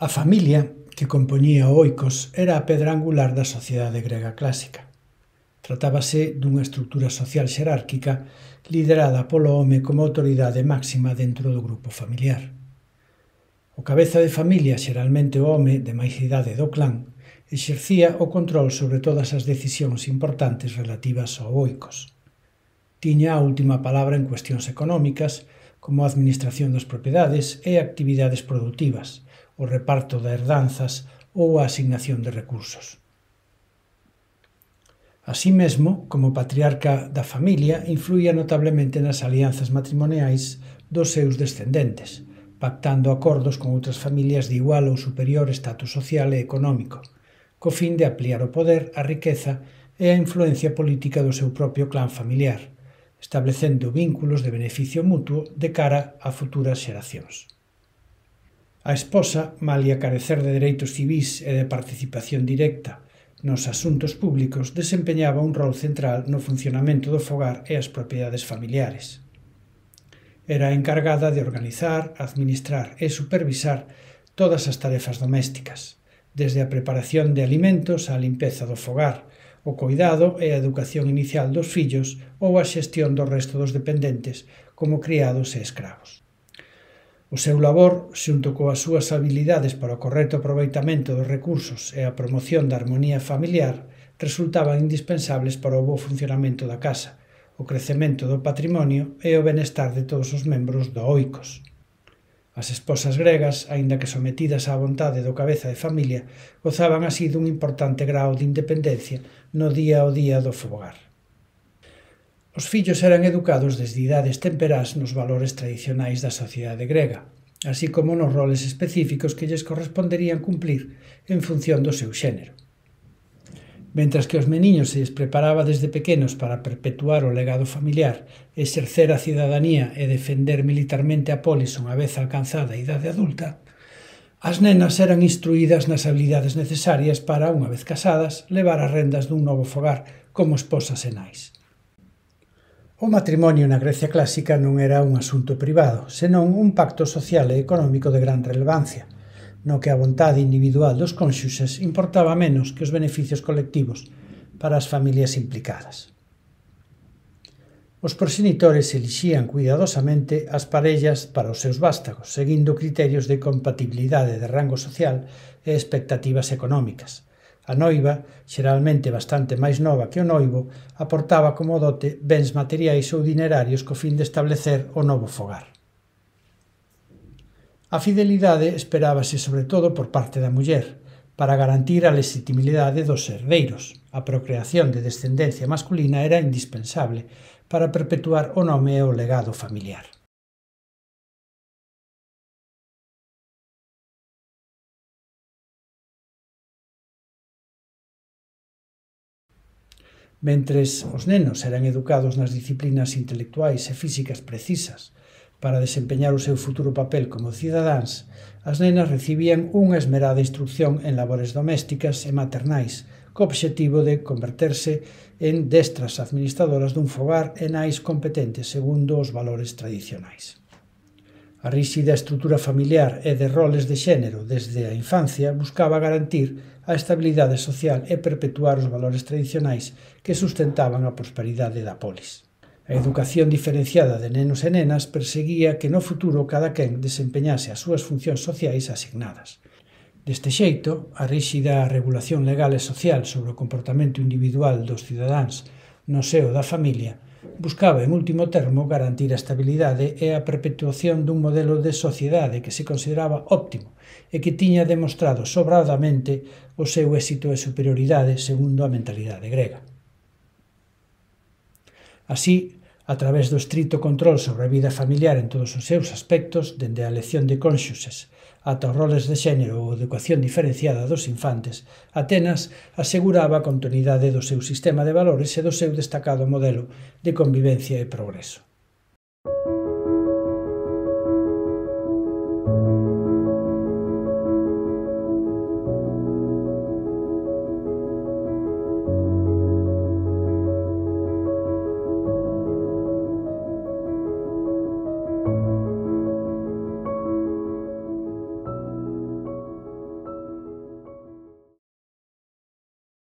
A familia que compoñía o oikos era a pedra angular da sociedade grega clásica. Tratábase dunha estrutura social xerárquica liderada polo home como autoridade máxima dentro do grupo familiar. O cabeza de familia, xeralmente o home de máis idade do clan, exercía o control sobre todas as decisións importantes relativas ao oicos. Tiña a última palabra en cuestións económicas, como a administración das propiedades e actividades productivas, o reparto de herdanzas ou a asignación de recursos. Así mesmo, como patriarca da familia, influía notablemente nas alianzas matrimoniais dos seus descendentes, pactando acordos con outras familias de igual ou superior estatus social e económico, co fin de ampliar o poder, a riqueza e a influencia política do seu propio clan familiar, establecendo vínculos de beneficio mutuo de cara a futuras xeracións. A esposa, malia carecer de dereitos civís e de participación directa nos asuntos públicos, desempeñaba un rol central no funcionamento do fogar e as propiedades familiares. Era encargada de organizar, administrar e supervisar todas as tarefas domésticas, desde a preparación de alimentos á limpeza do fogar, o cuidado e a educación inicial dos fillos ou a xestión do resto dos dependentes como criados e escravos. O seu labor, xunto coas súas habilidades para o correcto aproveitamento dos recursos e a promoción da armonía familiar, resultaban indispensables para o bo funcionamento da casa, o crecemento do patrimonio e o benestar de todos os membros do oicos. As esposas gregas, aínda que sometidas á vontade do cabeza de familia, gozaban así dun importante grao de independencia no día ao día do fogar. Os fillos eran educados desde idades temperás nos valores tradicionais da sociedade grega, así como nos roles específicos que lles corresponderían cumplir en función do seu xénero. Mentras que os meniños se lles preparaba desde pequenos para perpetuar o legado familiar, exercer a cidadanía e defender militarmente a polis unha vez alcanzada a idade adulta, as nenas eran instruídas nas habilidades necesarias para, unha vez casadas, levar as rendas dun novo fogar como esposas e nais. O matrimonio na Grecia clásica non era un asunto privado, senón un pacto social e económico de gran relevancia, no que a vontade individual dos cónxuxes importaba menos que os beneficios colectivos para as familias implicadas. Os proxenitores elixían cuidadosamente as parellas para os seus vástagos, seguindo criterios de compatibilidade de rango social e expectativas económicas – A noiva, xeralmente bastante máis nova que o noivo, aportaba como dote bens materiais ou dinerarios co fin de establecer o novo fogar. A fidelidade esperábase sobre todo por parte da muller, para garantir a legitimidade dos herdeiros. A procreación de descendencia masculina era indispensable para perpetuar o nome e o legado familiar. mentres os nenos eran educados nas disciplinas intelectuais e físicas precisas para desempeñar o seu futuro papel como cidadáns, as nenas recibían unha esmerada instrucción en labores domésticas e maternais, co obxectivo de converterse en destras administradoras dun fogar e nais competentes segundo os valores tradicionais. A ríxida estrutura familiar e de roles de xénero desde a infancia buscaba garantir a estabilidade social e perpetuar os valores tradicionais que sustentaban a prosperidade da polis. A educación diferenciada de nenos e nenas perseguía que no futuro cada quen desempeñase as súas funcións sociais asignadas. Deste xeito, a ríxida regulación legal e social sobre o comportamento individual dos cidadáns no seo da familia – buscaba en último termo garantir a estabilidade e a perpetuación dun modelo de sociedade que se consideraba óptimo e que tiña demostrado sobradamente o seu éxito e superioridade segundo a mentalidade grega. Así, a través do estrito control sobre a vida familiar en todos os seus aspectos, dende a elección de cónxuses ata os roles de xénero ou educación diferenciada dos infantes, Atenas aseguraba a continuidade do seu sistema de valores e do seu destacado modelo de convivencia e progreso.